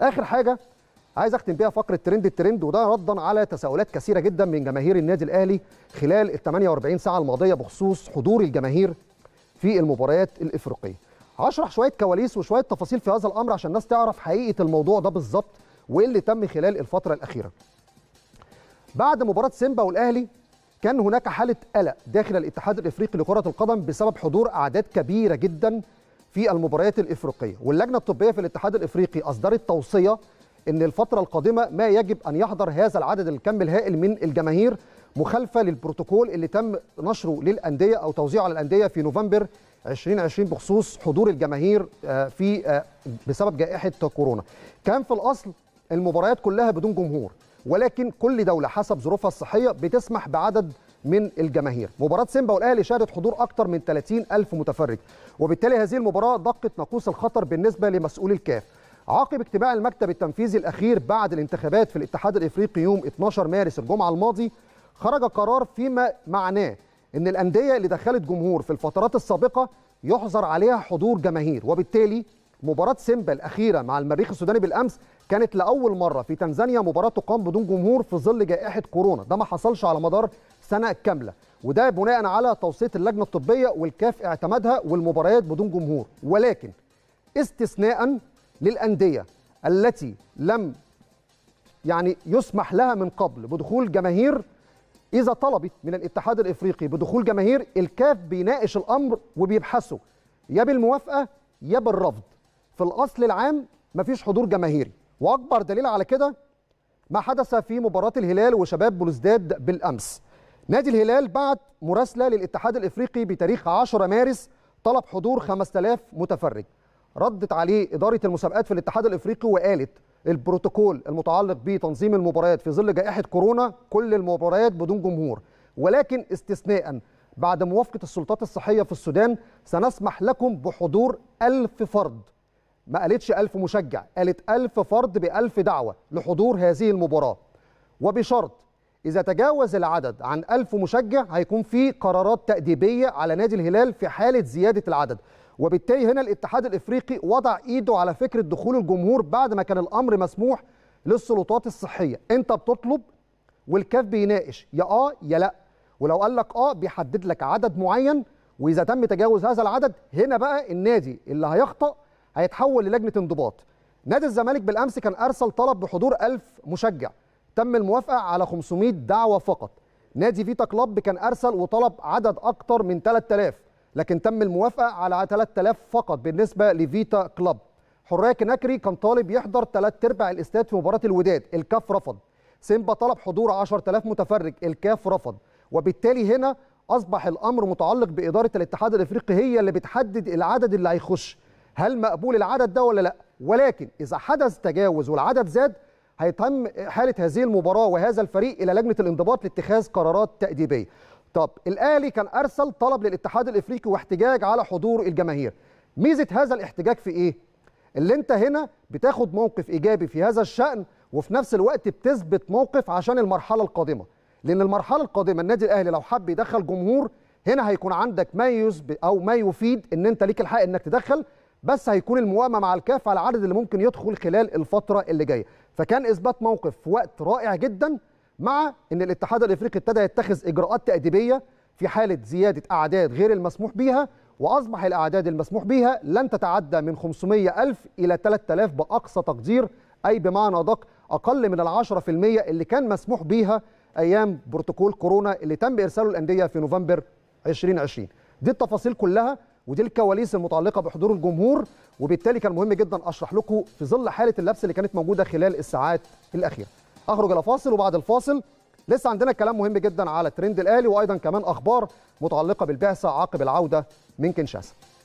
اخر حاجه عايز اختم بيها فقره ترند الترند وده ردا على تساؤلات كثيره جدا من جماهير النادي الاهلي خلال ال 48 ساعه الماضيه بخصوص حضور الجماهير في المباريات الافريقيه. هشرح شويه كواليس وشويه تفاصيل في هذا الامر عشان الناس تعرف حقيقه الموضوع ده بالظبط وايه اللي تم خلال الفتره الاخيره. بعد مباراه سيمبا والاهلي كان هناك حاله قلق داخل الاتحاد الافريقي لكره القدم بسبب حضور اعداد كبيره جدا في المباريات الافريقيه واللجنه الطبيه في الاتحاد الافريقي اصدرت توصيه ان الفتره القادمه ما يجب ان يحضر هذا العدد الكم الهائل من الجماهير مخالفه للبروتوكول اللي تم نشره للانديه او توزيعه على الانديه في نوفمبر 2020 بخصوص حضور الجماهير آه، في آه، بسبب جائحه كورونا كان في الاصل المباريات كلها بدون جمهور ولكن كل دوله حسب ظروفها الصحيه بتسمح بعدد من الجماهير مباراة سيمبا والأهلي شهدت حضور أكثر من 30 ألف متفرج وبالتالي هذه المباراة دقت ناقوس الخطر بالنسبة لمسؤولي الكاف عقب اجتماع المكتب التنفيذي الأخير بعد الانتخابات في الاتحاد الإفريقي يوم 12 مارس الجمعة الماضي خرج قرار فيما معناه ان الانديه اللي دخلت جمهور في الفترات السابقه يحظر عليها حضور جماهير وبالتالي مباراة سيمبا الأخيرة مع المريخ السوداني بالأمس كانت لأول مرة في تنزانيا مباراة تقام بدون جمهور في ظل جائحة كورونا ده ما حصلش على مدار سنة كاملة وده بناء على توصية اللجنة الطبية والكاف اعتمدها والمباريات بدون جمهور ولكن استثناء للأندية التي لم يعني يسمح لها من قبل بدخول جماهير إذا طلبت من الاتحاد الإفريقي بدخول جماهير الكاف بيناقش الأمر وبيبحثه يا بالموافقة يا بالرفض في الاصل العام مفيش حضور جماهيري واكبر دليل على كده ما حدث في مباراه الهلال وشباب بلوزداد بالامس نادي الهلال بعت مراسله للاتحاد الافريقي بتاريخ 10 مارس طلب حضور 5000 متفرج ردت عليه اداره المسابقات في الاتحاد الافريقي وقالت البروتوكول المتعلق بتنظيم المباريات في ظل جائحه كورونا كل المباريات بدون جمهور ولكن استثناء بعد موافقه السلطات الصحيه في السودان سنسمح لكم بحضور 1000 فرد ما قالتش 1000 مشجع قالت 1000 فرد ب 1000 دعوة لحضور هذه المباراة وبشرط إذا تجاوز العدد عن 1000 مشجع هيكون في قرارات تأديبية على نادي الهلال في حالة زيادة العدد وبالتالي هنا الاتحاد الإفريقي وضع إيده على فكرة دخول الجمهور بعد ما كان الأمر مسموح للسلطات الصحية أنت بتطلب والكاف بيناقش يا آه يا لأ ولو قال لك آه بيحدد لك عدد معين وإذا تم تجاوز هذا العدد هنا بقى النادي اللي هيخطأ هيتحول للجنه انضباط نادي الزمالك بالامس كان ارسل طلب بحضور 1000 مشجع تم الموافقه على 500 دعوه فقط نادي فيتا كلوب كان ارسل وطلب عدد اكتر من 3000 لكن تم الموافقه على 3000 فقط بالنسبه لفيتا كلوب حريه كناكري كان طالب يحضر ثلاث ارباع الاستاد في مباراه الوداد الكاف رفض سيمبا طلب حضور 10000 متفرج الكاف رفض وبالتالي هنا اصبح الامر متعلق باداره الاتحاد الافريقي هي اللي بتحدد العدد اللي هيخش هل مقبول العدد ده ولا لا ولكن اذا حدث تجاوز والعدد زاد هيتم حاله هذه المباراه وهذا الفريق الى لجنه الانضباط لاتخاذ قرارات تاديبيه طب الاهلي كان ارسل طلب للاتحاد الافريقي واحتجاج على حضور الجماهير ميزه هذا الاحتجاج في ايه اللي انت هنا بتاخد موقف ايجابي في هذا الشان وفي نفس الوقت بتثبت موقف عشان المرحله القادمه لان المرحله القادمه النادي الاهلي لو حب يدخل جمهور هنا هيكون عندك ما يثبت او ما يفيد ان انت ليك الحق انك تدخل بس هيكون الموامه مع الكاف على العدد اللي ممكن يدخل خلال الفتره اللي جايه فكان اثبات موقف في وقت رائع جدا مع ان الاتحاد الافريقي ابتدى يتخذ اجراءات تاديبيه في حاله زياده اعداد غير المسموح بيها واصبح الاعداد المسموح بيها لن تتعدى من 500 الف الى 3000 باقصى تقدير اي بمعنى دق اقل من ال 10% اللي كان مسموح بيها ايام بروتوكول كورونا اللي تم ارساله الانديه في نوفمبر 2020 دي التفاصيل كلها ودي الكواليس المتعلقه بحضور الجمهور وبالتالي كان مهم جدا اشرح لكم في ظل حاله اللبس اللي كانت موجوده خلال الساعات الاخيره اخرج الى فاصل وبعد الفاصل لسه عندنا كلام مهم جدا على ترند الاهلي وايضا كمان اخبار متعلقه بالبعثه عقب العوده من كنشاسا